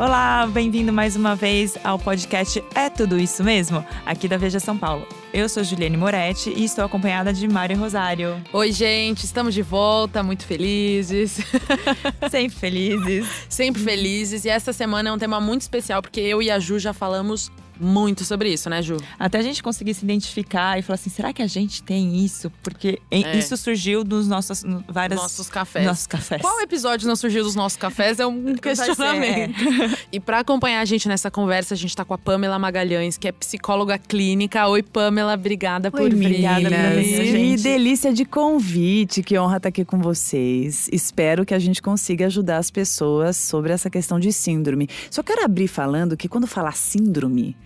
Olá, bem-vindo mais uma vez ao podcast É Tudo Isso Mesmo, aqui da Veja São Paulo. Eu sou Juliane Moretti e estou acompanhada de Mário Rosário. Oi, gente, estamos de volta, muito felizes. Sempre felizes. Sempre felizes. E essa semana é um tema muito especial porque eu e a Ju já falamos muito sobre isso, né, Ju? Até a gente conseguir se identificar e falar assim, será que a gente tem isso? Porque é. isso surgiu dos nossos várias nossos cafés. Nossos cafés. Qual episódio não surgiu dos nossos cafés é um questionamento. É. e para acompanhar a gente nessa conversa, a gente tá com a Pamela Magalhães, que é psicóloga clínica. Oi, Pamela, obrigada por vir. Obrigada por Que delícia de convite, que honra estar tá aqui com vocês. Espero que a gente consiga ajudar as pessoas sobre essa questão de síndrome. Só quero abrir falando que quando falar síndrome,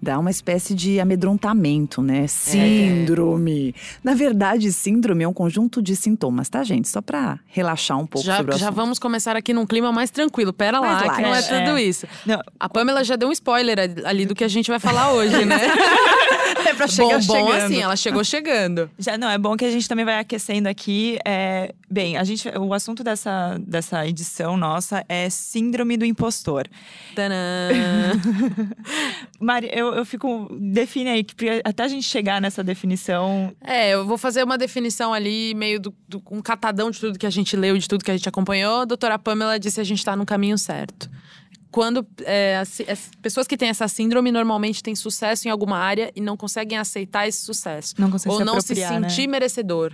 dá uma espécie de amedrontamento, né? É. Síndrome. É. Na verdade, síndrome é um conjunto de sintomas, tá, gente? Só para relaxar um pouco já, sobre o Já vamos começar aqui num clima mais tranquilo. Pera mais lá, light. que não é, é tudo isso. Não. A Pamela já deu um spoiler ali do que a gente vai falar hoje, né? é pra chegar bom, bom chegando. assim, ela chegou chegando. Já não, é bom que a gente também vai aquecendo aqui. É, bem, a gente, o assunto dessa, dessa edição nossa é síndrome do impostor. Tanã! Mari, eu eu, eu fico. Define aí, que até a gente chegar nessa definição. É, eu vou fazer uma definição ali, meio do, do um catadão de tudo que a gente leu, de tudo que a gente acompanhou. A doutora Pamela disse que a gente está no caminho certo quando é, as, as, pessoas que têm essa síndrome normalmente têm sucesso em alguma área e não conseguem aceitar esse sucesso. Não ou se não se né? sentir né? merecedor.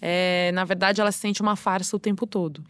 É, na verdade, ela sente uma farsa o tempo todo.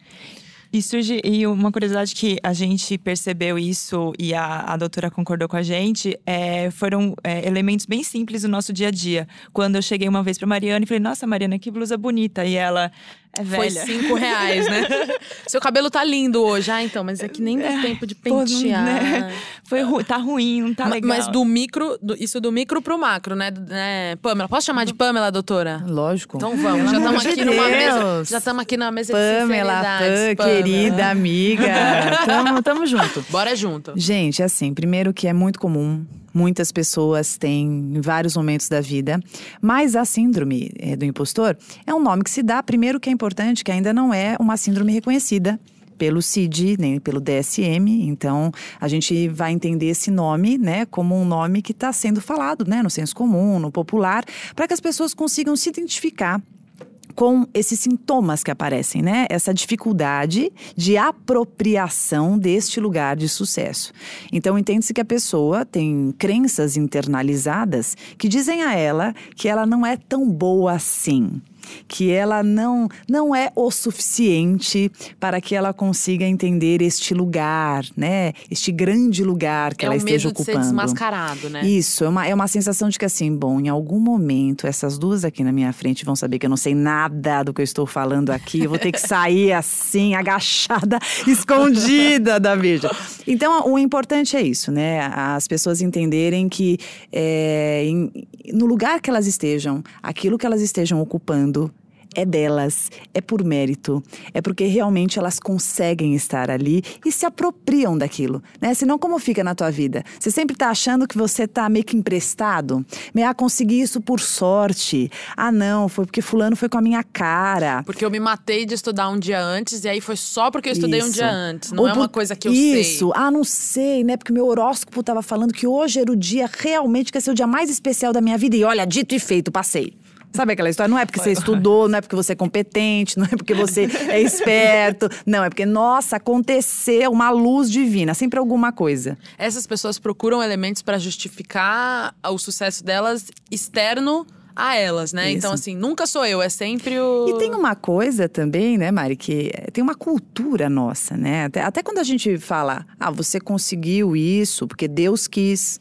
E surge e uma curiosidade que a gente percebeu isso e a, a doutora concordou com a gente, é, foram é, elementos bem simples do nosso dia a dia. Quando eu cheguei uma vez para Mariana e falei: "Nossa, Mariana, que blusa bonita". E ela: é Foi cinco reais, né? Seu cabelo tá lindo hoje. Ah, então, mas é que nem dá é, tempo de pentear. Pô, não, né? Foi ru, tá ruim, não tá Ma, legal. Mas do micro, do, isso do micro pro macro, né? né? Pamela, posso chamar de Pamela, doutora? Lógico. Então vamos, já estamos aqui Deus. numa mesa. Já estamos aqui na mesa Pamela, de Pamela, querida amiga. Tamo, tamo junto. Bora junto. Gente, é assim, primeiro que é muito comum muitas pessoas têm em vários momentos da vida. Mas a síndrome eh, do impostor é um nome que se dá, primeiro que é importante, que ainda não é uma síndrome reconhecida pelo CID, nem pelo DSM. Então, a gente vai entender esse nome, né, como um nome que está sendo falado, né, no senso comum, no popular, para que as pessoas consigam se identificar com esses sintomas que aparecem, né? Essa dificuldade de apropriação deste lugar de sucesso. Então, entende-se que a pessoa tem crenças internalizadas que dizem a ela que ela não é tão boa assim que ela não, não é o suficiente para que ela consiga entender este lugar, né? Este grande lugar que é ela esteja ocupando. É de ser desmascarado, né? Isso, é uma, é uma sensação de que assim, bom, em algum momento essas duas aqui na minha frente vão saber que eu não sei nada do que eu estou falando aqui, eu vou ter que sair assim, agachada, escondida da veja. Então, o importante é isso, né? As pessoas entenderem que é, em, no lugar que elas estejam, aquilo que elas estejam ocupando é delas, é por mérito, é porque realmente elas conseguem estar ali e se apropriam daquilo, né? Senão como fica na tua vida? Você sempre está achando que você está meio que emprestado, meio, né? ah, consegui isso por sorte, ah não, foi porque fulano foi com a minha cara. Porque eu me matei de estudar um dia antes e aí foi só porque eu estudei isso. um dia antes, não Ou é por... uma coisa que eu isso. sei. Isso, ah não sei, né? Porque meu horóscopo estava falando que hoje era o dia realmente que ia ser o dia mais especial da minha vida e olha, dito e feito, passei. Sabe aquela história? Não é porque você estudou, não é porque você é competente, não é porque você é esperto. Não, é porque, nossa, aconteceu uma luz divina, sempre alguma coisa. Essas pessoas procuram elementos para justificar o sucesso delas externo a elas, né? Então, isso. Então, assim, nunca sou eu, é sempre o. E tem uma coisa também, né, Mari, que tem uma cultura nossa, né? Até, até quando a gente fala, ah, você conseguiu isso porque Deus quis.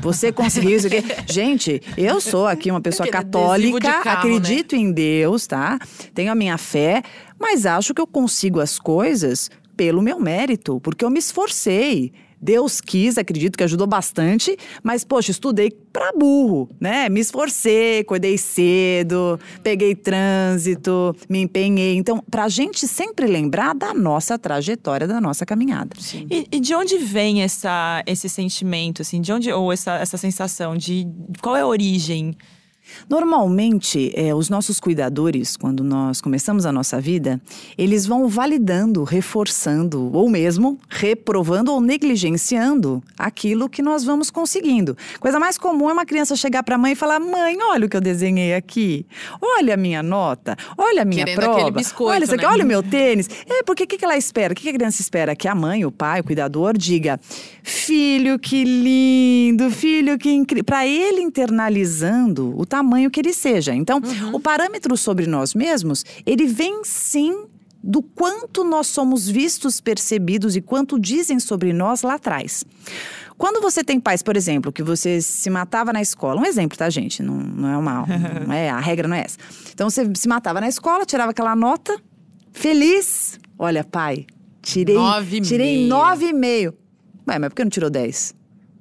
Você conseguiu isso aqui. Gente, eu sou aqui uma pessoa Aquele católica, carro, acredito né? em Deus, tá? Tenho a minha fé, mas acho que eu consigo as coisas pelo meu mérito, porque eu me esforcei. Deus quis, acredito que ajudou bastante, mas poxa, estudei pra burro, né? Me esforcei, cuidei cedo, peguei trânsito, me empenhei. Então, pra gente sempre lembrar da nossa trajetória, da nossa caminhada. E, e, de onde vem essa, esse sentimento, assim, de onde ou essa, essa sensação de qual é a origem Normalmente, é, os nossos cuidadores, quando nós começamos a nossa vida, eles vão validando, reforçando, ou mesmo reprovando ou negligenciando aquilo que nós vamos conseguindo. Coisa mais comum é uma criança chegar para a mãe e falar: Mãe, olha o que eu desenhei aqui, olha a minha nota, olha a minha Querendo prova, biscoito, olha, isso aqui, né? olha o meu tênis. É, porque o que, que ela espera? O que, que a criança espera? Que a mãe, o pai, o cuidador diga: Filho, que lindo, filho, que incrível. Para ele internalizando o tamanho tamanho que ele seja. Então, uhum. o parâmetro sobre nós mesmos, ele vem sim do quanto nós somos vistos, percebidos e quanto dizem sobre nós lá atrás. Quando você tem pais, por exemplo, que você se matava na escola, um exemplo, tá, gente? Não, não é uma. Não é, a regra não é essa. Então você se matava na escola, tirava aquela nota, feliz. Olha, pai, tirei. Nove tirei 9,5. Ué, mas por que não tirou 10?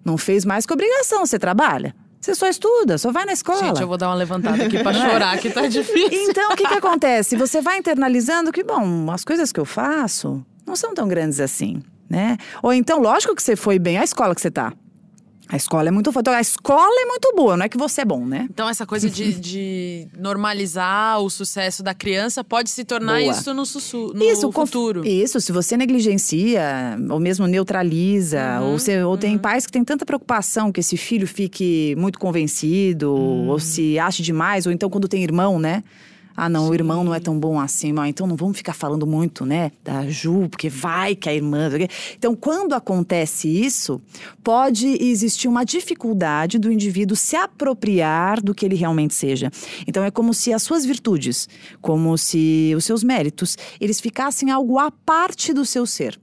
Não fez mais que obrigação, você trabalha. Você só estuda, só vai na escola. Gente, eu vou dar uma levantada aqui pra chorar, que tá difícil. Então, o que que acontece? Você vai internalizando que, bom, as coisas que eu faço não são tão grandes assim, né? Ou então, lógico que você foi bem à escola que você tá. A escola é muito boa. a escola é muito boa, não é que você é bom, né? Então, essa coisa de, de normalizar o sucesso da criança pode se tornar boa. isso no, no isso, futuro. Conf... Isso, se você negligencia, ou mesmo neutraliza, uhum, ou, se, ou uhum. tem pais que têm tanta preocupação que esse filho fique muito convencido, uhum. ou se ache demais, ou então quando tem irmão, né? Ah, não, Sim. o irmão não é tão bom assim, então não vamos ficar falando muito, né, da Ju, porque vai que a irmã. Então, quando acontece isso, pode existir uma dificuldade do indivíduo se apropriar do que ele realmente seja. Então, é como se as suas virtudes, como se os seus méritos, eles ficassem algo à parte do seu ser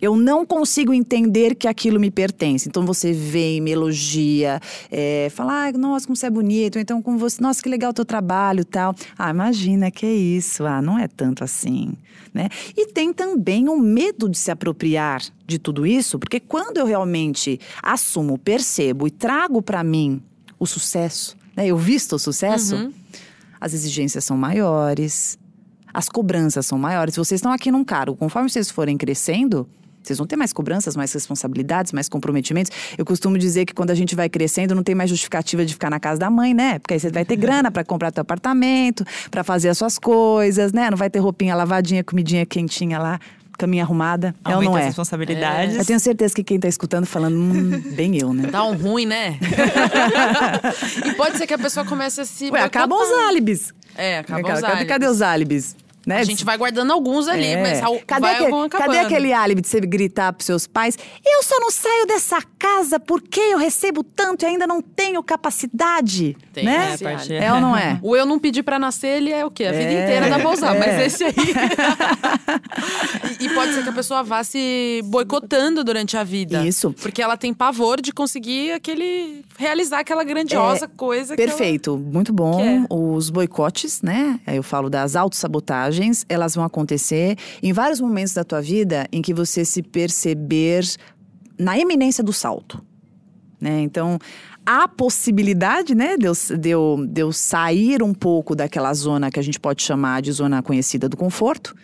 eu não consigo entender que aquilo me pertence. Então você vem, me elogia, é, fala, ah, nossa, como você é bonito, então como você, nossa, que legal o teu trabalho tal. Ah, imagina que é isso, ah, não é tanto assim, né? E tem também um medo de se apropriar de tudo isso, porque quando eu realmente assumo, percebo e trago para mim o sucesso, né? Eu visto o sucesso, uhum. as exigências são maiores, as cobranças são maiores. Vocês estão aqui num cargo, conforme vocês forem crescendo, vocês vão ter mais cobranças, mais responsabilidades, mais comprometimentos. Eu costumo dizer que quando a gente vai crescendo, não tem mais justificativa de ficar na casa da mãe, né? Porque aí você vai ter grana para comprar teu apartamento, para fazer as suas coisas, né? Não vai ter roupinha lavadinha, comidinha quentinha lá caminha arrumada. Aumenta é ou não é? responsabilidades. É. Eu tenho certeza que quem tá escutando falando, hum, bem eu, né? Tá um ruim, né? e pode ser que a pessoa comece a se. Ué, acabam os álibis. É, acabam né, os álibis. Cadê os álibis? Né? A gente vai guardando alguns ali, é. mas ao, cadê, aquele, cadê aquele álibi de você gritar pros seus pais? Eu só não saio dessa casa porque eu recebo tanto e ainda não tenho capacidade. Tem, né? né é, é, ou não é? O eu não pedi para nascer, ele é o quê? A vida é, inteira dá pra usar, é. mas esse aí. e, pode ser que a pessoa vá se boicotando durante a vida. Isso. Porque ela tem pavor de conseguir aquele. realizar aquela grandiosa é, coisa. Perfeito, ela, muito bom. Os boicotes, né? Eu falo das autossabotagens viagens, elas vão acontecer em vários momentos da tua vida em que você se perceber na eminência do salto. Né? Então, há possibilidade né, de, eu, de, eu, de eu sair um pouco daquela zona que a gente pode chamar de zona conhecida do conforto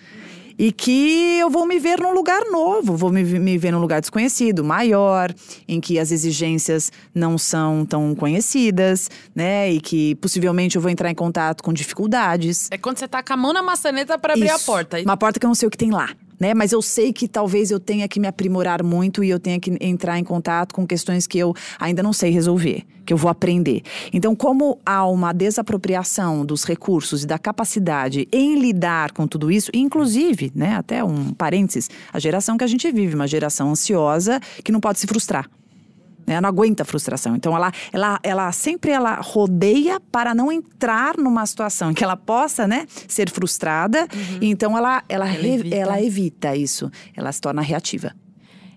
e que eu vou me ver num lugar novo, vou me, me ver num lugar desconhecido, maior, em que as exigências não são tão conhecidas, né? E que possivelmente eu vou entrar em contato com dificuldades. É quando você tá com a mão na maçaneta para abrir Isso, a porta. Uma porta que eu não sei o que tem lá né? Mas eu sei que talvez eu tenha que me aprimorar muito e eu tenha que entrar em contato com questões que eu ainda não sei resolver, que eu vou aprender. Então, como há uma desapropriação dos recursos e da capacidade em lidar com tudo isso, inclusive, né, até um parênteses, a geração que a gente vive, uma geração ansiosa que não pode se frustrar. Né? Ela não aguenta a frustração. Então ela, ela, ela sempre ela rodeia para não entrar numa situação que ela possa, né, ser frustrada. Uhum. Então ela ela, ela, evita. ela, evita. isso. Ela se torna reativa.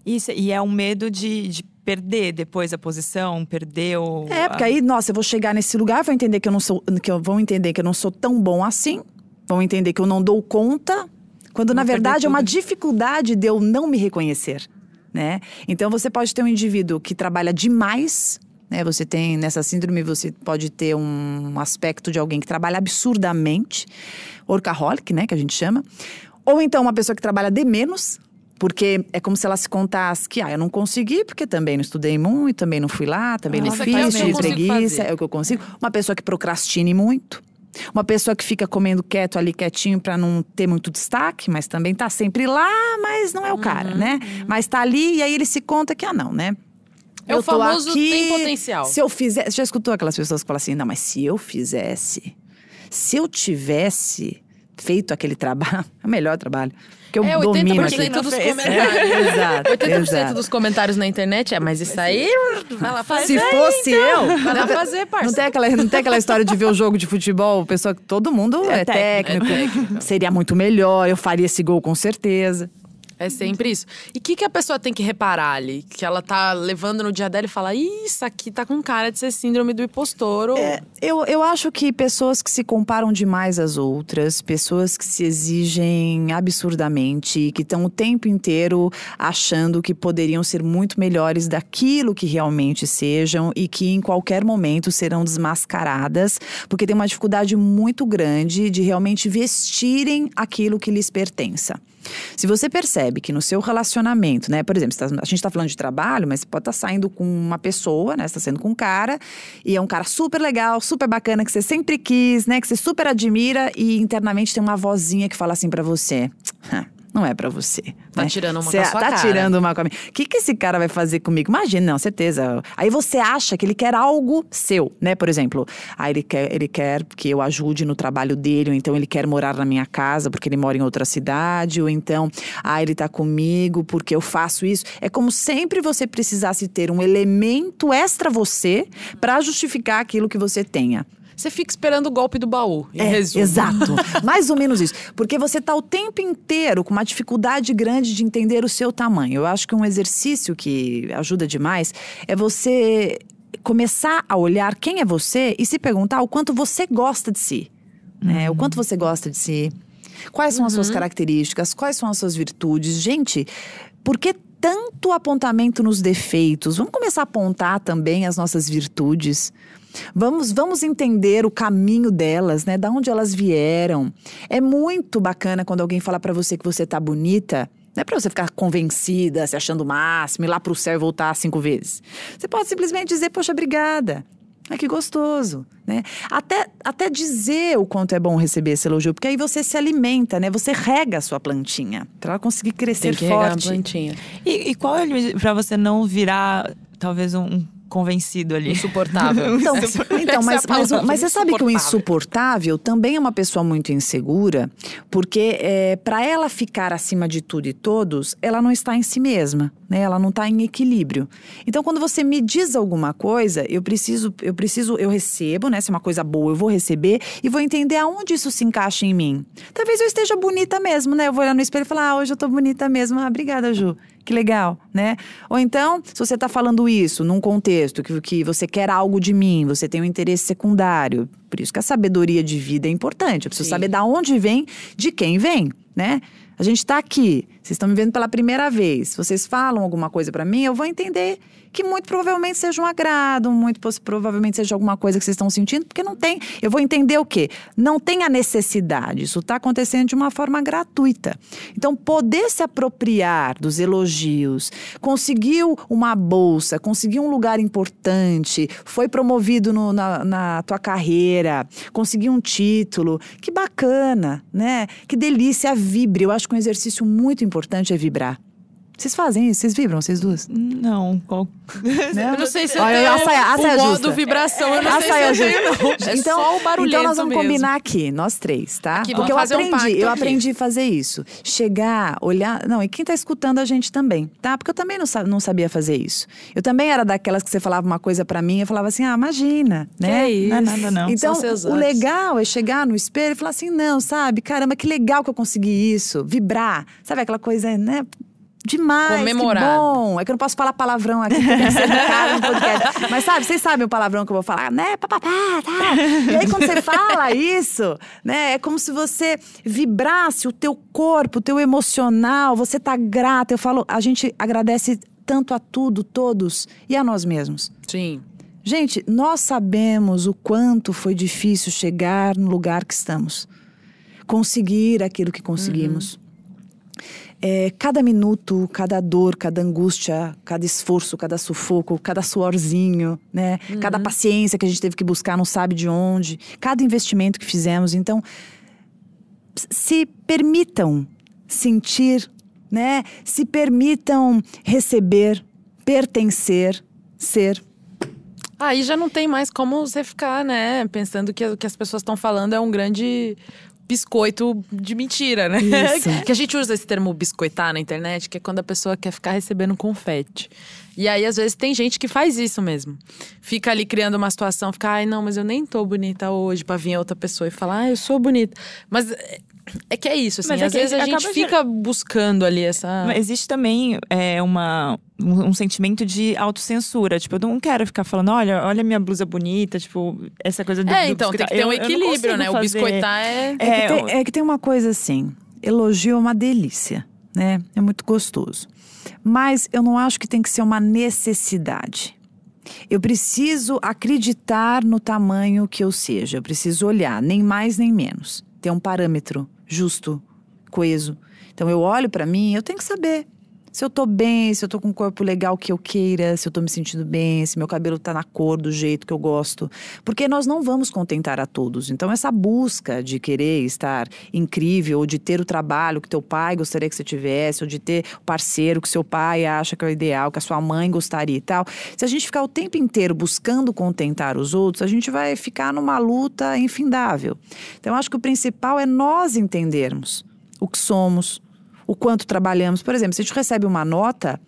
Isso, e é um medo de, de perder depois a posição, o É, porque aí, nossa, eu vou chegar nesse lugar, vou entender que eu não sou, que eu, vão entender que eu não sou tão bom assim, vão entender que eu não dou conta, quando na verdade é uma dificuldade de eu não me reconhecer né? Então você pode ter um indivíduo que trabalha demais, né? Você tem nessa síndrome você pode ter um aspecto de alguém que trabalha absurdamente, workaholic, né, que a gente chama, ou então uma pessoa que trabalha de menos, porque é como se ela se contasse que, ah, eu não consegui porque também não estudei muito, também não fui lá, também Nossa, não fiz, é tive preguiça, fazer. é o que eu consigo. Uma pessoa que procrastine muito, uma pessoa que fica comendo quieto ali, quietinho, para não ter muito destaque, mas também tá sempre lá, mas não é o uhum, cara, né? Uhum. Mas tá ali e aí ele se conta que, ah, não, né? É eu o famoso aqui, tem potencial. Se eu fizesse. Já escutou aquelas pessoas que falam assim, não, mas se eu fizesse, se eu tivesse feito aquele trabalho, é o melhor trabalho que eu é, 80 domino aqui. Dos comentários. exato, 80% dos comentários na internet é, mas isso aí. Vai lá Se aí, fosse então. eu. não lá fazer, parça. Não tem, aquela, não tem aquela história de ver o jogo de futebol, pessoa que todo mundo é, é técnico, técnico. É seria muito melhor, eu faria esse gol com certeza. É sempre isso. E o que, que a pessoa tem que reparar ali? Que ela tá levando no dia dela e fala: isso aqui tá com cara de ser síndrome do impostor. Ou... É, eu, eu acho que pessoas que se comparam demais às outras, pessoas que se exigem absurdamente, que estão o tempo inteiro achando que poderiam ser muito melhores daquilo que realmente sejam e que em qualquer momento serão desmascaradas, porque tem uma dificuldade muito grande de realmente vestirem aquilo que lhes pertença. Se você percebe que no seu relacionamento, né, por exemplo, tá, a gente está falando de trabalho, mas você pode estar tá saindo com uma pessoa, né, está saindo com um cara, e é um cara super legal, super bacana, que você sempre quis, né, que você super admira, e internamente tem uma vozinha que fala assim para você: não é para você. Tá né? tirando uma cê, com a sua tá cara. tirando uma com a minha. O que, que esse cara vai fazer comigo? Imagina, não, certeza. Aí você acha que ele quer algo seu, né? Por exemplo, ah, ele quer, ele quer que eu ajude no trabalho dele, ou então ele quer morar na minha casa porque ele mora em outra cidade, ou então, ah, ele tá comigo porque eu faço isso. É como sempre você precisasse ter um elemento extra você para justificar aquilo que você tenha você fica esperando o golpe do baú, em é, resumo. Exato. Mais ou menos isso. Porque você está o tempo inteiro com uma dificuldade grande de entender o seu tamanho. Eu acho que um exercício que ajuda demais é você começar a olhar quem é você e se perguntar o quanto você gosta de si. Né? Uhum. O quanto você gosta de si. Quais são uhum. as suas uhum. características? Quais são as suas virtudes? Gente, por que tanto apontamento nos defeitos? Vamos começar a apontar também as nossas virtudes. Vamos, vamos entender o caminho delas, né? Da onde elas vieram. É muito bacana quando alguém fala para você que você tá bonita. Não é para você ficar convencida, se achando o máximo, ir lá pro céu e voltar cinco vezes. Você pode simplesmente dizer, poxa, obrigada. é que gostoso, né? Até, até dizer o quanto é bom receber esse elogio, porque aí você se alimenta, né? Você rega a sua plantinha para ela conseguir crescer Tem que forte. Regar a plantinha. E, e qual é para você não virar talvez um convencido ali. Insuportável. então, então é mas, mas, mas, você sabe que o insuportável também é uma pessoa muito insegura, porque é, para ela ficar acima de tudo e todos, ela não está em si mesma, né? Ela não está em equilíbrio. Então, quando você me diz alguma coisa, eu preciso, eu preciso, eu recebo, né? Se é uma coisa boa, eu vou receber e vou entender aonde isso se encaixa em mim. Talvez eu esteja bonita mesmo, né? Eu vou olhar no espelho e falar, ah, hoje eu estou bonita mesmo. Ah, obrigada, Ju que legal, né? Ou então, se você está falando isso num contexto que, que você quer algo de mim, você tem um interesse secundário, por isso que a sabedoria de vida é importante. Eu preciso Sim. saber da onde vem, de quem vem, né? A gente está aqui, vocês estão me vendo pela primeira vez. vocês falam alguma coisa para mim, eu vou entender que muito provavelmente seja um agrado, muito provavelmente seja alguma coisa que vocês estão sentindo, porque não tem. Eu vou entender o quê? Não tem a necessidade. Isso está acontecendo de uma forma gratuita. Então, poder se apropriar dos elogios, conseguiu uma bolsa, conseguiu um lugar importante, foi promovido no, na, na tua carreira, conseguiu um título. Que bacana, né? Que delícia, vibre. Eu acho que um exercício muito importante é vibrar. Vocês fazem isso? Vocês vibram, vocês duas? Não. Qual... Não? Né? Eu não sei se eu tenho a a o modo vibração, eu não a sei se eu tenho, não. É então, só o então barulhento Então nós vamos mesmo. combinar aqui, nós três, tá? Aqui, Porque eu aprendi, um eu aprendi a fazer isso. Chegar, olhar… Não, e quem tá escutando a gente também, tá? Porque eu também não, não sabia fazer isso. Eu também era daquelas que você falava uma coisa pra mim, eu falava assim, ah, imagina, né? Que isso. Não é nada não, Então, o legal é chegar no espelho e falar assim, não, sabe? Caramba, que legal que eu consegui isso, vibrar. Sabe aquela coisa, né? Demais, Comemorar. que bom. É que eu não posso falar palavrão aqui, porque Mas sabe, vocês sabem o palavrão que eu vou falar, né? Papapá, tá. E aí quando você fala isso, né? É como se você vibrasse o teu corpo, o teu emocional, você tá grata. Eu falo, a gente agradece tanto a tudo, todos e a nós mesmos. Sim. Gente, nós sabemos o quanto foi difícil chegar no lugar que estamos. Conseguir aquilo que conseguimos. Uhum. É, cada minuto, cada dor, cada angústia, cada esforço, cada sufoco, cada suorzinho, né? Uhum. Cada paciência que a gente teve que buscar, não sabe de onde, cada investimento que fizemos. Então, se permitam sentir, né? Se permitam receber, pertencer, ser. Aí já não tem mais como você ficar, né? Pensando que o que as pessoas estão falando é um grande biscoito de mentira, né? Isso. que a gente usa esse termo biscoitar na internet, que é quando a pessoa quer ficar recebendo confete. E aí, às vezes, tem gente que faz isso mesmo. Fica ali criando uma situação, fica, ai, não, mas eu nem tô bonita hoje, pra vir outra pessoa e falar, ah, eu sou bonita. Mas eh, é que é isso, assim. Mas é às é vezes a gente fica buscando ali essa. Mas existe também é, uma, um, um, sentimento de autocensura. Tipo, eu não quero ficar falando, olha, olha minha blusa bonita, tipo, essa coisa do. É, do então, biscoitar. tem que ter um eu, equilíbrio, eu né? Fazer. O biscoitar é, é. É que, tem, é que tem uma coisa assim: elogio é uma delícia, né? É muito gostoso. Mas eu não acho que tem que ser uma necessidade. Eu preciso acreditar no tamanho que eu seja, eu preciso olhar, nem mais nem menos ter um parâmetro justo, coeso. Então eu olho para mim, eu tenho que saber se eu tô bem, se eu tô com um corpo legal que eu queira, se eu tô me sentindo bem, se meu cabelo tá na cor do jeito que eu gosto. Porque nós não vamos contentar a todos. Então, essa busca de querer estar incrível, ou de ter o trabalho que teu pai gostaria que você tivesse, ou de ter o parceiro que seu pai acha que é o ideal, que a sua mãe gostaria e tal. Se a gente ficar o tempo inteiro buscando contentar os outros, a gente vai ficar numa luta infindável. Então, eu acho que o principal é nós entendermos o que somos, o quanto trabalhamos. Por exemplo, se a gente recebe uma nota,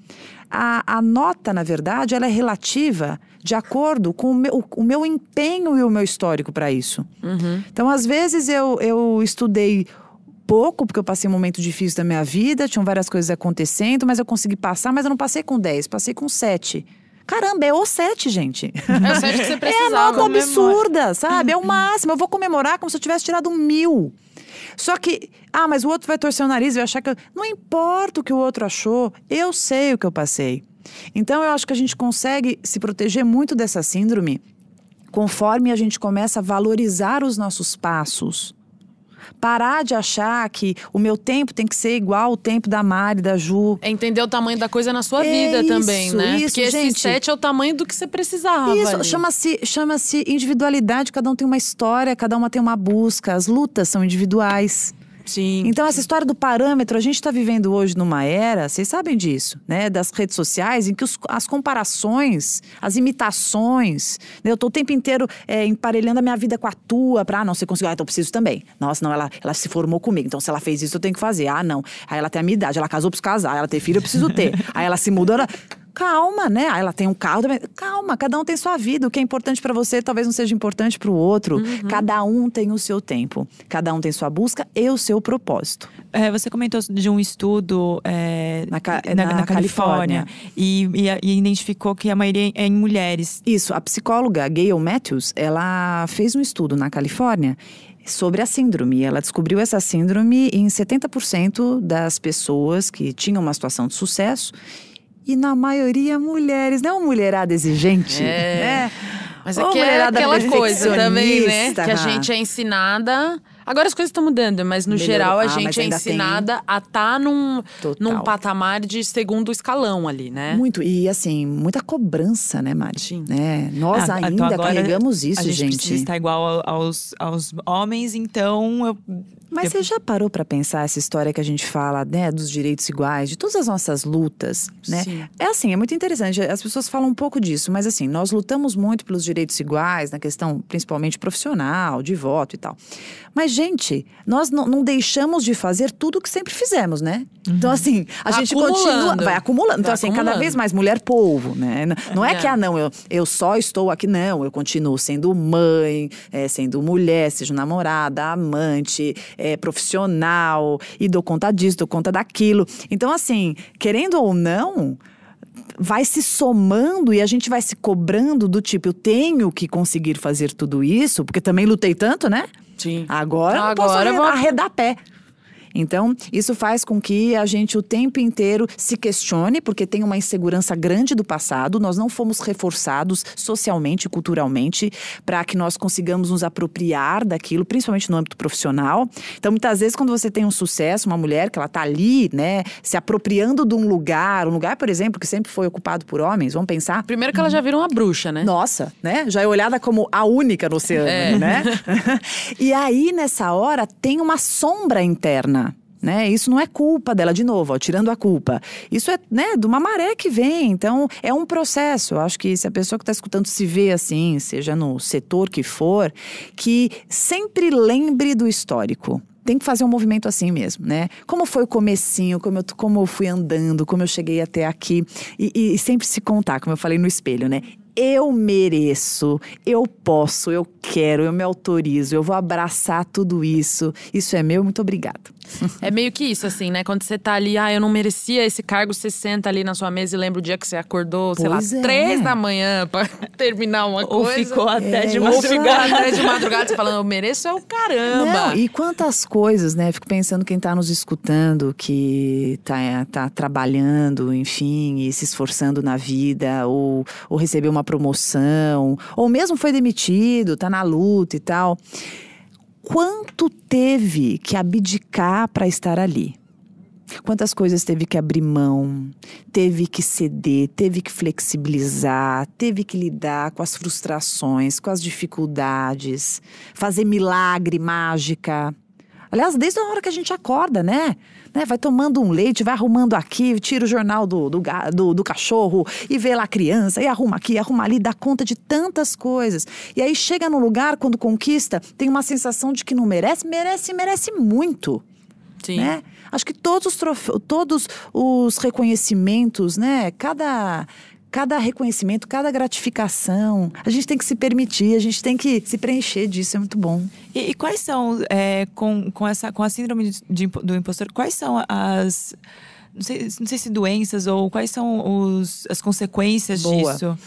a, a nota, na verdade, ela é relativa de acordo com o meu, o meu empenho e o meu histórico para isso. Uhum. Então, às vezes, eu, eu estudei pouco, porque eu passei um momento difícil da minha vida, tinham várias coisas acontecendo, mas eu consegui passar, mas eu não passei com 10, passei com 7. Caramba, é o 7, gente. É o 7 que você precisava. É a nota é. absurda, sabe? É o máximo. Eu vou comemorar como se eu tivesse tirado um mil. Só que, ah, mas o outro vai torcer o nariz e vai achar que. Eu... Não importa o que o outro achou, eu sei o que eu passei. Então, eu acho que a gente consegue se proteger muito dessa síndrome conforme a gente começa a valorizar os nossos passos. Parar de achar que o meu tempo tem que ser igual o tempo da Mari, da Ju. É entender o tamanho da coisa na sua é vida isso, também, né? Isso, Porque gente, esse sete é o tamanho do que você precisava. Isso, chama-se chama individualidade, cada um tem uma história, cada uma tem uma busca. As lutas são individuais. Sim. Então, essa história do parâmetro, a gente está vivendo hoje numa era, vocês sabem disso, né? Das redes sociais, em que os, as comparações, as imitações, né? Eu tô o tempo inteiro é, emparelhando a minha vida com a tua, para ah, não, você conseguiu, ah, então eu preciso também. Nossa, não, ela, ela se formou comigo, então se ela fez isso, eu tenho que fazer. Ah, não. Aí ela tem a minha idade, ela casou, eu preciso casar, ela tem filho, eu preciso ter. Aí ela se mudou, ela calma, né? Ah, ela tem um carro, calma, cada um tem sua vida. O que é importante para você talvez não seja importante para o outro. Uhum. Cada um tem o seu tempo, cada um tem sua busca e o seu propósito. É, você comentou de um estudo é, na, ca na, na, na, Califórnia, Califórnia. E, e, e, identificou que a maioria é em mulheres. Isso, a psicóloga Gail Matthews, ela fez um estudo na Califórnia sobre a síndrome. Ela descobriu essa síndrome em 70% das pessoas que tinham uma situação de sucesso e na maioria mulheres. Não é uma mulherada exigente, é. né? Mas é, que é aquela coisa também, né? Que a gente é ensinada. Agora as coisas estão mudando, mas no Melhorou. geral a ah, gente é ensinada tem... a estar tá num, num patamar de segundo escalão ali, né? Muito, e assim, muita cobrança, né, Mari? né É, nós ah, então ainda então carregamos isso, a gente. A gente está igual aos, aos homens, então eu mas você já parou para pensar essa história que a gente fala, né, dos direitos iguais, de todas as nossas lutas, né? Sim. É assim, é muito interessante. As pessoas falam um pouco disso, mas assim, nós lutamos muito pelos direitos iguais na questão principalmente profissional, de voto e tal. Mas gente, nós não deixamos de fazer tudo o que sempre fizemos, né? Então, uhum. Então assim, a gente continua, vai acumulando. Então vai assim, acumulando. cada vez mais mulher povo, né? Não é, é, que ah não, eu, eu só estou aqui não, eu continuo sendo mãe, é, sendo mulher, seja namorada, amante, é, profissional e dou conta disso, dou conta daquilo. Então, assim, querendo ou não, vai se somando e a gente vai se cobrando do tipo, eu tenho que conseguir fazer tudo isso, porque também lutei tanto, né? Sim. Agora, agora eu posso vou... arredar pé. Então, isso faz com que a gente o tempo inteiro se questione, porque tem uma insegurança grande do passado, nós não fomos reforçados socialmente, culturalmente, para que nós consigamos nos apropriar daquilo, principalmente no âmbito profissional. Então, muitas vezes, quando você tem um sucesso, uma mulher que ela está ali, né, se apropriando de um lugar, um lugar, por exemplo, que sempre foi ocupado por homens, vamos pensar. Primeiro que ela já hum. virou uma bruxa, né? Nossa, né? Já é olhada como a única no oceano, é. né? e aí, nessa hora, tem uma sombra interna né? Isso não é culpa dela, de novo, ó, tirando a culpa. Isso é né, de uma maré que vem, então é um processo. Eu acho que se a pessoa que está escutando se vê assim, seja no setor que for, que sempre lembre do histórico tem que fazer um movimento assim mesmo, né? Como foi o comecinho, como eu, como eu fui andando, como eu cheguei até aqui. E, e sempre se contar, como eu falei no espelho, né? Eu mereço, eu posso, eu quero, eu me autorizo, eu vou abraçar tudo isso. Isso é meu, muito obrigada é meio que isso, assim, né? Quando você tá ali, ah, eu não merecia esse cargo, você senta ali na sua mesa e lembra o dia que você acordou, pois sei lá, é. três da manhã pra terminar uma Ou coisa. Ou ficou até é, de madrugada. Ou ficou até de madrugada, você falando, eu mereço é o caramba. Não, e quantas coisas, né? Fico pensando quem tá nos escutando, que tá, é, tá trabalhando, enfim, e se esforçando na vida, ou, ou recebeu uma promoção, ou mesmo foi demitido, tá na luta e tal quanto teve que abdicar para estar ali. Quantas coisas teve que abrir mão, teve que ceder, teve que flexibilizar, teve que lidar com as frustrações, com as dificuldades, fazer milagre, mágica, Aliás, desde a hora que a gente acorda, né? né? Vai tomando um leite, vai arrumando aqui, tira o jornal do, do, do, do cachorro e vê lá a criança, e arruma aqui, arruma ali, dá conta de tantas coisas. E aí chega no lugar, quando conquista, tem uma sensação de que não merece, merece, merece muito. Sim. Né? Acho que todos os, troféus, todos os reconhecimentos, né? Cada cada reconhecimento, cada gratificação. A gente tem que se permitir, a gente tem que se preencher disso, é muito bom. E, e quais são, é, com, com, essa, com a síndrome de, do impostor, quais são as. Não sei, não sei se doenças ou quais são os, as consequências Boa. disso?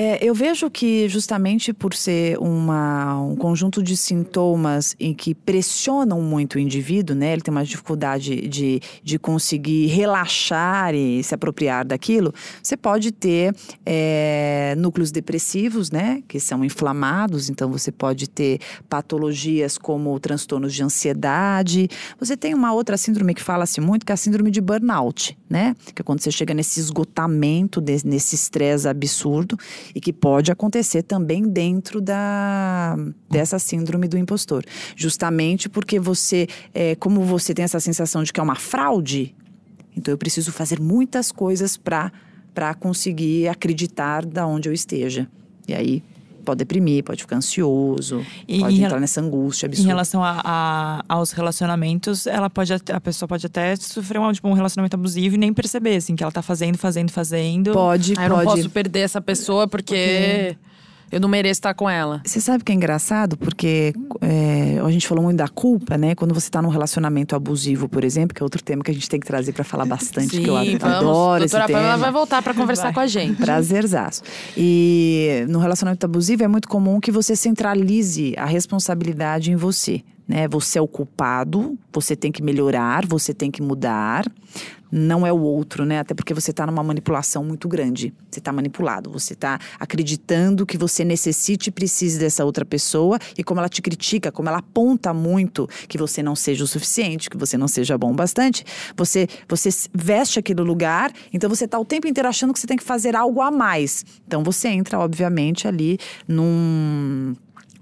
É, eu vejo que justamente por ser uma, um conjunto de sintomas em que pressionam muito o indivíduo, né? Ele tem uma dificuldade de, de conseguir relaxar e se apropriar daquilo. Você pode ter é, núcleos depressivos, né? Que são inflamados, então você pode ter patologias como transtornos de ansiedade. Você tem uma outra síndrome que fala-se muito, que é a síndrome de burnout, né? Que é quando você chega nesse esgotamento, nesse estresse absurdo e que pode acontecer também dentro da, dessa síndrome do impostor. Justamente porque você, é, como você tem essa sensação de que é uma fraude, então eu preciso fazer muitas coisas para conseguir acreditar da onde eu esteja. E aí pode deprimir, pode ficar ansioso, e, pode entrar nessa angústia absurda. Em relação a, a, aos relacionamentos, ela pode a pessoa pode até sofrer um, tipo, um relacionamento abusivo e nem perceber, assim, que ela tá fazendo, fazendo, fazendo. Pode, ah, pode. Eu não posso perder essa pessoa porque... porque... Eu não mereço estar com ela. Você sabe que é engraçado? Porque é, a gente falou muito da culpa, né? Quando você está num relacionamento abusivo, por exemplo, que é outro tema que a gente tem que trazer para falar bastante, Sim, que eu vamos. adoro Doutora esse vai voltar para conversar vai. com a gente. Prazerzaço. E no relacionamento abusivo é muito comum que você centralize a responsabilidade em você. Né? Você é o culpado, você tem que melhorar, você tem que mudar, não é o outro, né? Até porque você está numa manipulação muito grande. Você está manipulado, você está acreditando que você necessite e precise dessa outra pessoa e como ela te critica, como ela aponta muito que você não seja o suficiente, que você não seja bom o bastante, você você veste aquele lugar, então você está o tempo inteiro achando que você tem que fazer algo a mais. Então você entra, obviamente, ali num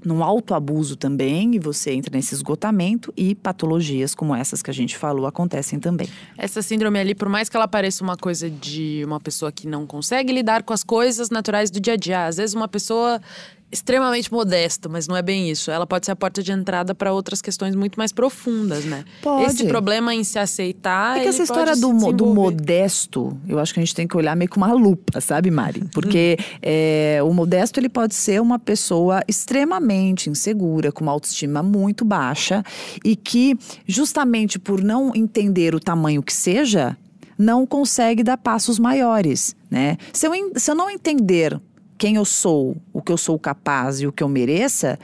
num autoabuso também e você entra nesse esgotamento e patologias como essas que a gente falou acontecem também. Essa síndrome ali, por mais que ela pareça uma coisa de uma pessoa que não consegue lidar com as coisas naturais do dia a dia, às vezes uma pessoa extremamente modesto, mas não é bem isso. Ela pode ser a porta de entrada para outras questões muito mais profundas, né? Pode. Esse problema em se aceitar. É que essa história do, do modesto, eu acho que a gente tem que olhar meio com uma lupa, sabe, Mari? Porque é, o modesto ele pode ser uma pessoa extremamente insegura, com uma autoestima muito baixa e que, justamente por não entender o tamanho que seja, não consegue dar passos maiores, né? Se eu, se eu não entender quem eu sou, o que eu sou capaz e o que eu mereça,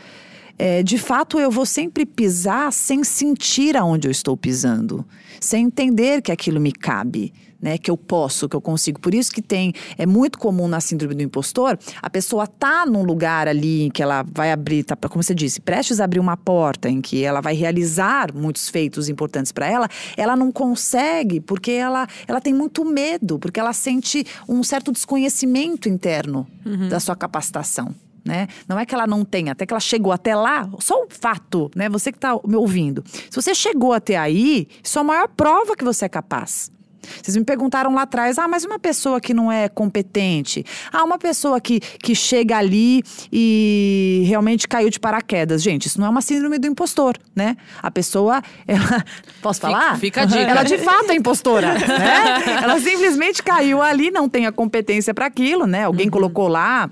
é, de fato eu vou sempre pisar sem sentir aonde eu estou pisando, sem entender que aquilo me cabe, né, que eu posso, que eu consigo. Por isso que tem, é muito comum na síndrome do impostor, a pessoa tá num lugar ali em que ela vai abrir, tá, como você disse, prestes a abrir uma porta em que ela vai realizar muitos feitos importantes para ela, ela não consegue porque ela, ela tem muito medo, porque ela sente um certo desconhecimento interno uhum. da sua capacitação. Né? Não é que ela não tenha, até que ela chegou até lá, só um fato, né? Você que está me ouvindo. Se você chegou até aí, isso é a maior prova que você é capaz. Vocês me perguntaram lá atrás: ah, mas uma pessoa que não é competente? Ah, uma pessoa que, que chega ali e realmente caiu de paraquedas. Gente, isso não é uma síndrome do impostor, né? A pessoa, ela. Posso falar? Fica, fica a dica. Ela de fato é impostora, né? Ela simplesmente caiu ali, não tem a competência para aquilo, né? Alguém uhum. colocou lá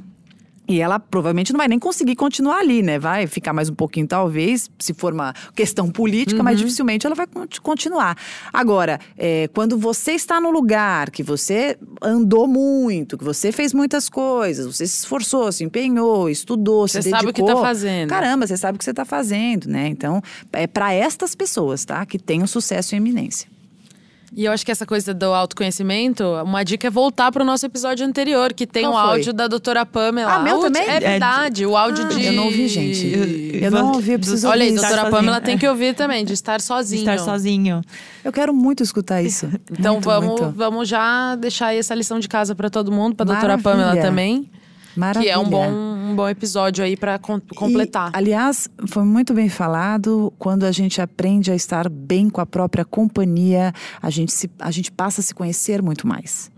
e ela provavelmente não vai nem conseguir continuar ali, né? Vai ficar mais um pouquinho, talvez, se for uma questão política, uhum. mas dificilmente ela vai continuar. Agora, é, quando você está no lugar que você andou muito, que você fez muitas coisas, você se esforçou, se empenhou, estudou, você se dedicou. Você sabe o que está fazendo. Caramba, você sabe o que você está fazendo, né? Então, é para estas pessoas, tá? Que tem um sucesso em eminência. E eu acho que essa coisa do autoconhecimento, uma dica é voltar pro nosso episódio anterior, que tem o áudio da doutora Pamela. Ah, meu também? É, é verdade, é, o áudio ah, de… Eu não ouvi, gente. Eu, não ouvi, eu preciso Olha aí, doutora tá sozinho. Pamela tem que é. ouvir também, de estar sozinho. De estar sozinho. Eu quero muito escutar isso. então muito, vamos, muito. vamos já deixar aí essa lição de casa para todo mundo, pra doutora Pamela também. Maravilha. Que é um bom bom episódio aí para completar. E, aliás, foi muito bem falado quando a gente aprende a estar bem com a própria companhia, a gente, se, a gente passa a se conhecer muito mais.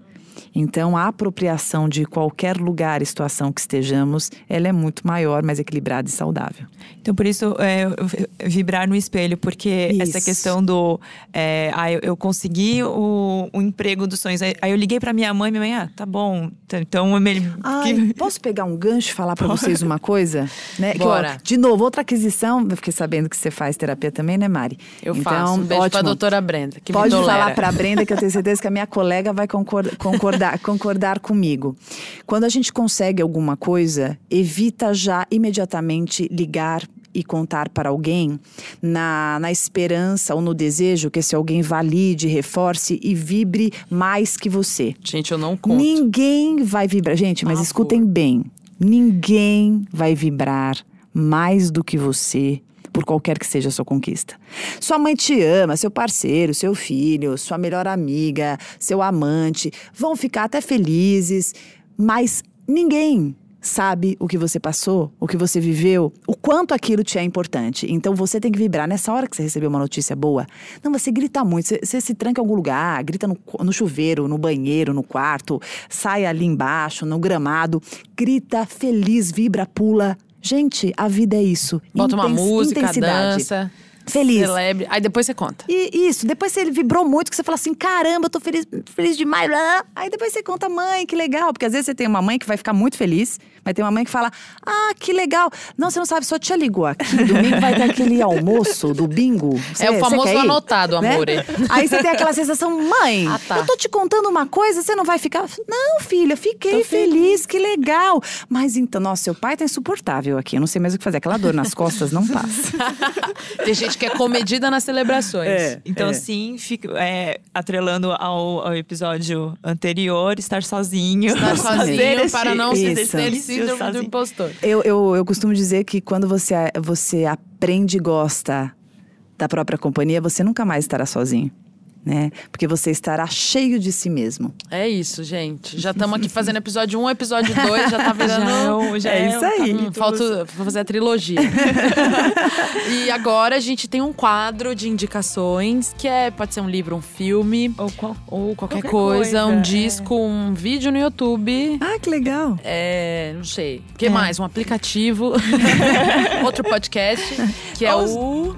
Então, a apropriação de qualquer lugar e situação que estejamos, ela é muito maior, mais equilibrada e saudável. Então, por isso, é, vibrar no espelho, porque isso. essa questão do. É, ah, eu, consegui o, o, emprego dos sonhos. Aí, eu liguei para minha mãe, minha mãe, ah, tá bom. Então, é melhor. Ai, posso pegar um gancho e falar para vocês uma coisa? Né? Bora. Que, ó, de novo, outra aquisição. Eu fiquei sabendo que você faz terapia também, né, Mari? Eu então, faço. Um beijo ótimo. pra doutora Brenda. Pode falar pra Brenda, que eu tenho certeza que a minha colega vai concordar concordar, concordar comigo. Quando a gente consegue alguma coisa, evita já imediatamente ligar e contar para alguém, na, na esperança ou no desejo que esse alguém valide, reforce e vibre mais que você. Gente, eu não conto. Ninguém vai vibrar. Gente, mas ah, escutem por. bem. Ninguém vai vibrar mais do que você por qualquer que seja a sua conquista. Sua mãe te ama, seu parceiro, seu filho, sua melhor amiga, seu amante, vão ficar até felizes, mas ninguém sabe o que você passou, o que você viveu, o quanto aquilo te é importante. Então você tem que vibrar nessa hora que você recebeu uma notícia boa. Não, você grita muito, você, você se tranca em algum lugar, grita no, no chuveiro, no banheiro, no quarto, sai ali embaixo, no gramado, grita feliz, vibra, pula, Gente, a vida é isso. Bota Intens uma música, dança feliz. Celebre. Aí depois você conta. E isso, depois você vibrou muito, que você fala assim: caramba, eu tô feliz, feliz demais. Aí depois você conta, mãe, que legal. Porque às vezes você tem uma mãe que vai ficar muito feliz, mas tem uma mãe que fala: ah, que legal. Não, você não sabe, só te ligou aqui. Domingo vai ter aquele almoço do bingo. é o famoso anotado, né? amor. Né? Aí você tem aquela sensação: mãe, ah, tá. eu tô te contando uma coisa, você não vai ficar. Não, filha, fiquei feliz, que legal. Mas então, nossa, seu pai tá insuportável aqui. Eu não sei mais o que fazer. Aquela dor nas costas não passa. tem gente gente quer é comedida nas celebrações. É, então, é. sim, fico, é, atrelando ao, ao, episódio anterior, estar sozinho. Estar sozinho para não se descer síndrome do impostor. Eu, eu, eu costumo dizer que quando você, você aprende e gosta da própria companhia, você nunca mais estará sozinho né? Porque você estará cheio de si mesmo. É isso, gente. Já estamos aqui fazendo episódio 1, um, episódio 2, já tá é virando. já, já é, é isso aí. Um Falta fazer a trilogia. e agora a gente tem um quadro de indicações, que é pode ser um livro, um filme, ou, qual, ou qualquer, qualquer coisa, coisa, um é. disco, um vídeo no YouTube. Ah, que legal. É, não sei. O que é. mais? Um aplicativo, outro podcast, que é Os... o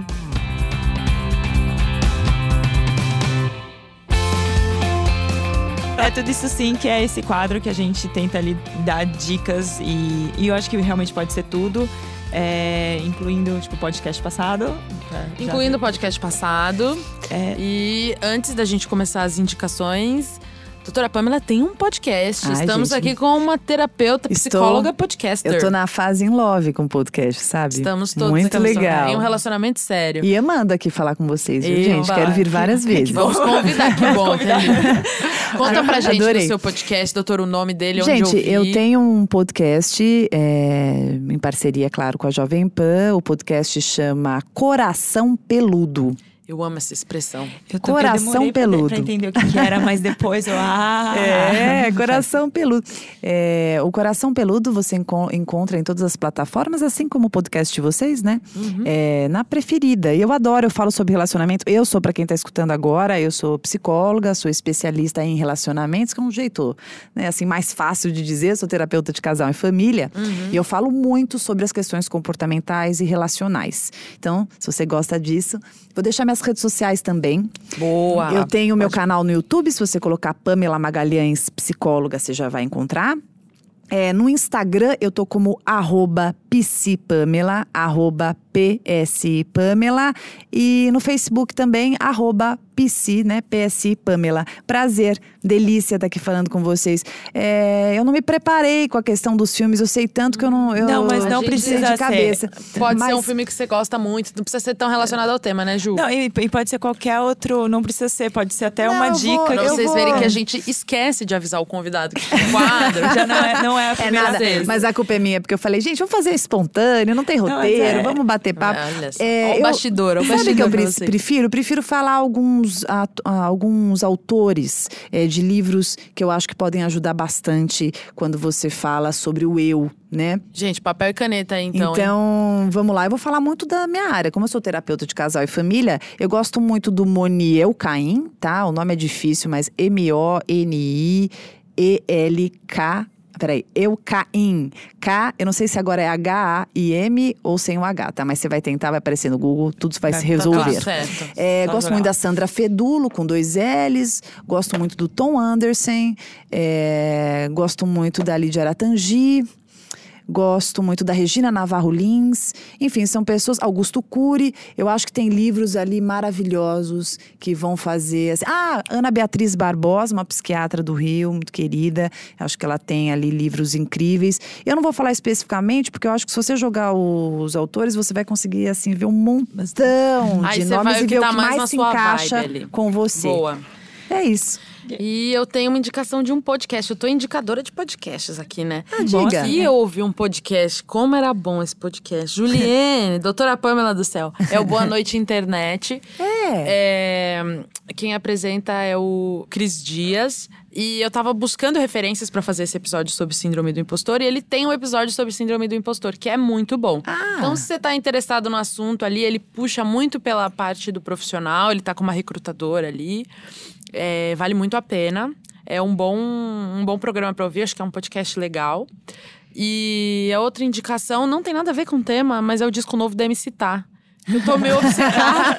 É tudo isso sim que é esse quadro que a gente tenta ali dar dicas e, e eu acho que realmente pode ser tudo. É, incluindo tipo podcast passado. Já incluindo o podcast passado. É. E antes da gente começar as indicações, Doutora Pamela tem um podcast. Ai, Estamos gente, aqui com uma terapeuta, psicóloga, estou, podcaster. Eu tô na fase em love com podcast, sabe? Estamos todos Muito legal. Em é um relacionamento sério. E Amanda aqui falar com vocês, viu, gente? Quero vir várias vezes. Que vamos convidar, que bom. convidar. Conta pra gente Adorei. do seu podcast, doutor, o nome dele, gente, onde Gente, eu, eu tenho um podcast é, em parceria, claro, com a Jovem Pan. O podcast chama Coração Peludo. Eu amo essa expressão. Eu tô, coração eu peludo. Pra, pra entender o que, que era, mas depois eu. Ah! É, coração peludo. É, o coração peludo você enco encontra em todas as plataformas, assim como o podcast de vocês, né? Uhum. É, na preferida. E eu adoro, eu falo sobre relacionamento. Eu sou, para quem tá escutando agora, eu sou psicóloga, sou especialista em relacionamentos, que é um jeito, né, assim, mais fácil de dizer. Sou terapeuta de casal e família. Uhum. E eu falo muito sobre as questões comportamentais e relacionais. Então, se você gosta disso, vou deixar minha nas redes sociais também. Boa! Eu tenho o meu canal no YouTube, se você colocar Pamela Magalhães, psicóloga, você já vai encontrar. É, no Instagram eu tô como arroba psipamela, arroba PS Pamela e no Facebook também, arroba PC, né? PSI Pamela. Prazer, delícia estar tá aqui falando com vocês. É, eu não me preparei com a questão dos filmes, eu sei tanto que eu não. Eu, não, mas não precisa de cabeça. Ser. Pode mas... ser um filme que você gosta muito, não precisa ser tão relacionado ao tema, né, Ju? Não, e, e pode ser qualquer outro, não precisa ser, pode ser até não, uma dica. Vou, pra vocês vou. verem que a gente esquece de avisar o convidado que tem um quadro. já não é, não é a é primeira é nada, vez. Mas a culpa é minha, porque eu falei, gente, vamos fazer espontâneo, não tem roteiro, não, é. vamos bater bater papo. Olha É, eu, bastidor, Sabe o que eu pre prefiro? Prefiro falar alguns, a, a, ah, alguns autores é, de livros que eu acho que podem ajudar bastante quando você fala sobre o eu, né? Gente, papel e caneta, então. Então, hein? vamos lá. Eu vou falar muito da minha área. Como eu sou terapeuta de casal e família, eu gosto muito do Moniel Caim, tá? O nome é difícil, mas M-O-N-I. E-L-K Peraí, Eucaim. K, eu não sei se agora é H-A-I-M ou sem o H, tá? Mas você vai tentar, vai aparecer no Google, tudo vai se resolver. Tá certo. É, tá gosto legal. muito da Sandra Fedulo, com dois L's. Gosto muito do Tom Anderson. É, gosto muito da Lidia Aratangi gosto muito da Regina Navarro Lins. Enfim, são pessoas. Augusto Cury, eu acho que tem livros ali maravilhosos que vão fazer. Assim. Ah, Ana Beatriz Barbosa, uma psiquiatra do Rio, muito querida. Eu acho que ela tem ali livros incríveis. Eu não vou falar especificamente, porque eu acho que se você jogar os autores, você vai conseguir, assim, ver um montão Aí de nomes e ver o que, tá mais, mais se encaixa com você. Boa. É isso. E eu tenho uma indicação de um podcast. Eu tô indicadora de podcasts aqui, né? Ah, diga. E eu ouvi um podcast. Como era bom esse podcast. Juliene, doutora Pamela do Céu. É o Boa Noite Internet. É. é. Quem apresenta é o Cris Dias. E eu tava buscando referências para fazer esse episódio sobre síndrome do impostor. E ele tem um episódio sobre síndrome do impostor, que é muito bom. Ah. Então, se você tá interessado no assunto ali, ele puxa muito pela parte do profissional. Ele tá com uma recrutadora ali. É, vale muito a pena. É um bom, um bom programa para ouvir, acho que é um podcast legal. E a outra indicação não tem nada a ver com o tema, mas é o disco novo da MC Tá. Eu tô meio obcecada.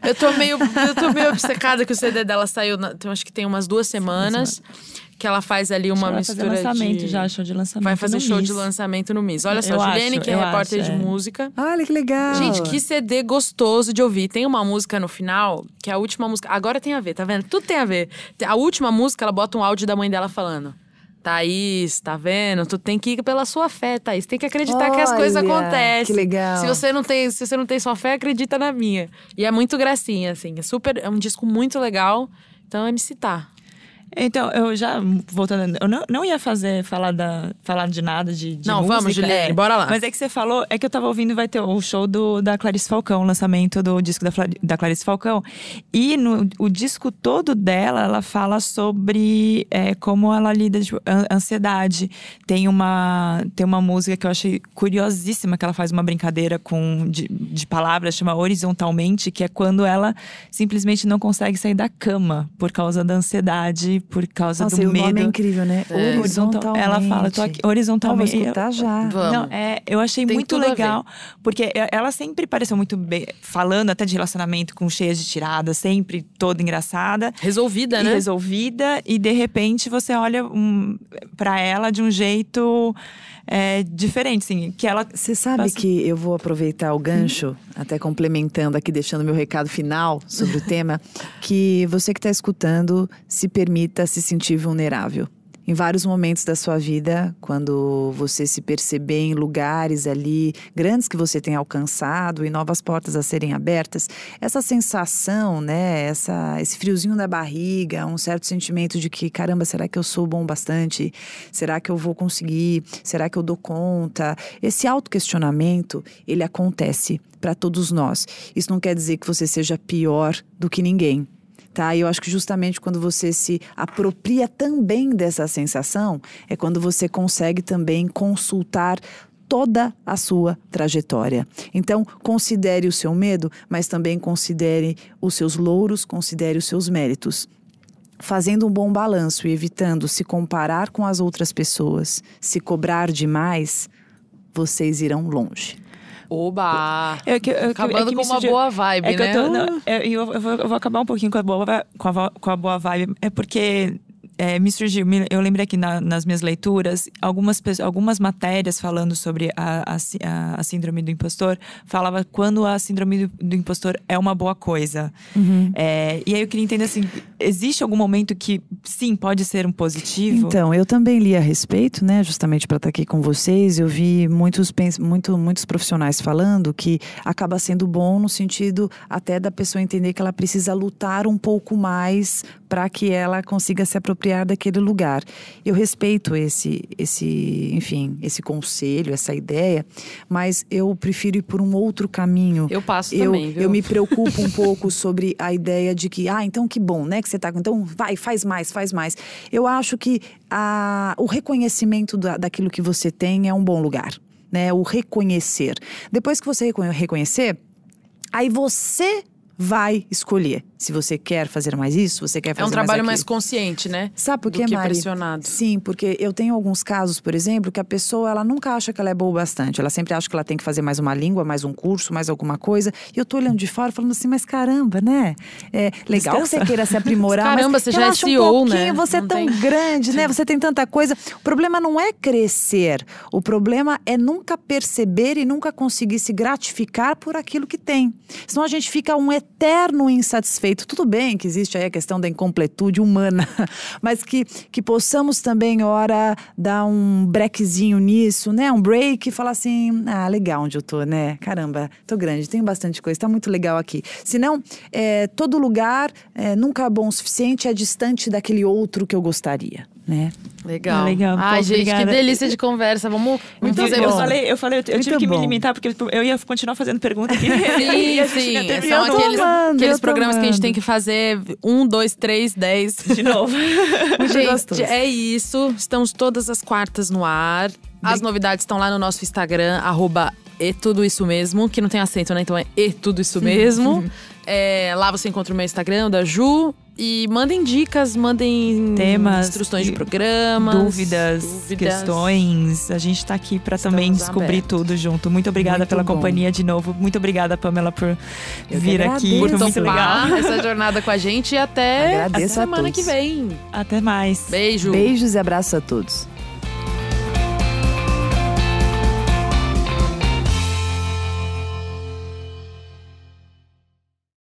eu, tô meio, eu tô meio obcecada que o CD dela saiu. Na, acho que tem umas duas semanas. Sim, que ela faz ali uma ela mistura vai fazer lançamento de... já, show de lançamento. Vai fazer show Miss. de lançamento no Miss. Olha só, eu Juliane, que é repórter acho, de é. música. Olha que legal. Gente, que CD gostoso de ouvir. Tem uma música no final, que é a última música. Agora tem a ver, tá vendo? Tudo tem a ver. A última música, ela bota um áudio da mãe dela falando. Thaís, tá vendo? Tu tem que ir pela sua fé, Thaís. Tem que acreditar Olha, que as coisas acontecem. Que legal. Se você não tem, se você não tem sua fé, acredita na minha. E é muito gracinha, assim. É super, é um disco muito legal. Então é me citar. Tá. Então, eu já, voltando, eu não, não ia fazer falar, da, falar de nada, de, de Não, música. vamos, Juliane, é. bora lá. Mas é que você falou, é que eu tava ouvindo, vai ter o show do, da Clarice Falcão, o lançamento do disco da, da Clarice Falcão. E no, o disco todo dela, ela fala sobre é, como ela lida de tipo, ansiedade. Tem uma, tem uma música que eu achei curiosíssima, que ela faz uma brincadeira com, de, de palavras, chama Horizontalmente, que é quando ela simplesmente não consegue sair da cama por causa da ansiedade por causa Nossa, do medo. O nome é incrível, né? É. Horizontalmente. Ela fala, tô aqui horizontalmente. Eu escutar já. Vamos. Não, é, eu achei Tem muito legal, porque ela sempre pareceu muito bem, falando até de relacionamento com cheias de tiradas, sempre toda engraçada. Resolvida, né? Resolvida e de repente você olha um, para ela de um jeito é, diferente, sim. que ela... Você sabe passa... que eu vou aproveitar o gancho, até complementando aqui, deixando meu recado final sobre o tema, que você que está escutando, se permita se sentir vulnerável. Em vários momentos da sua vida, quando você se perceber em lugares ali grandes que você tem alcançado e novas portas a serem abertas, essa sensação, né, essa, esse friozinho da barriga, um certo sentimento de que, caramba, será que eu sou bom bastante? Será que eu vou conseguir? Será que eu dou conta? Esse autoquestionamento, ele acontece para todos nós. Isso não quer dizer que você seja pior do que ninguém tá? E eu acho que justamente quando você se apropria também dessa sensação, é quando você consegue também consultar toda a sua trajetória. Então, considere o seu medo, mas também considere os seus louros, considere os seus méritos. Fazendo um bom balanço e evitando se comparar com as outras pessoas, se cobrar demais, vocês irão longe. Oba! É que, é, Acabando é com uma boa vibe, né? Eu, tô, né? não, eu, eu, vou, eu, vou, acabar um pouquinho com a boa, com a, com a boa vibe. É porque é, me surgiu, me, eu lembrei aqui na, nas minhas leituras, algumas, algumas matérias falando sobre a, a, a, síndrome do impostor, falava quando a síndrome do, do impostor é uma boa coisa. Uhum. É, e aí eu queria entender assim, existe algum momento que sim, pode ser um positivo? Então, eu também li a respeito, né, justamente para estar aqui com vocês, eu vi muitos, muito, muitos profissionais falando que acaba sendo bom no sentido até da pessoa entender que ela precisa lutar um pouco mais para que ela consiga se apropriar apropriar daquele lugar. Eu respeito esse, esse, enfim, esse conselho, essa ideia, mas eu prefiro ir por um outro caminho. Eu passo eu, também, viu? Eu me preocupo um pouco sobre a ideia de que, ah, então que bom, né, que você tá, então vai, faz mais, faz mais. Eu acho que a, o reconhecimento da, daquilo que você tem é um bom lugar. Né, o reconhecer. Depois que você reconhecer, aí você vai escolher se você quer fazer mais isso, você quer é fazer mais É um trabalho mais, consciente, né? Sabe por quê, que, Mari? Pressionado. Sim, porque eu tenho alguns casos, por exemplo, que a pessoa ela nunca acha que ela é boa o bastante. Ela sempre acha que ela tem que fazer mais uma língua, mais um curso, mais alguma coisa. E eu tô olhando de fora falando assim, mas caramba, né? É legal Descansa. que você queira se aprimorar, caramba, mas você já é CEO, um né? Você não é tão tem... grande, né? Você tem tanta coisa. O problema não é crescer. O problema é nunca perceber e nunca conseguir se gratificar por aquilo que tem. Senão a gente fica um eterno insatisfeito tudo bem que existe aí a questão da incompletude humana, mas que, que possamos também, hora, dar um brequezinho nisso, né? Um break e falar assim: ah, legal onde eu tô, né? Caramba, tô grande, tenho bastante coisa, tá muito legal aqui. Senão, é, eh, todo lugar é, nunca é bom o suficiente, é distante daquele outro que eu gostaria né? Legal. Ah, legal. Ai, Pô, gente, obrigada. que delícia de conversa. Vamos muito fazer eu, eu falei, eu falei, eu, tive bom. que me limitar, porque tipo, eu ia continuar fazendo pergunta aqui. Né? Sim, sim. Teve... São aqueles, amando, aqueles programas que a gente tem que fazer um, dois, três, dez. De novo. gente, é isso. Estamos todas as quartas no ar. As novidades estão lá no nosso Instagram, arroba e tudo isso mesmo, que não tem acento, né? Então é e tudo isso mesmo. é, lá você encontra o meu Instagram, da Ju, e mandem dicas, mandem temas, instruções de programas, dúvidas, dúvidas. questões. A gente está aqui para também descobrir tudo junto. Muito obrigada muito pela bom. companhia de novo. Muito obrigada, Pamela, por Eu vir aqui. Por muito legal essa jornada com a gente e até agradeço a semana que vem. Até mais. Beijo. Beijos e abraços a todos.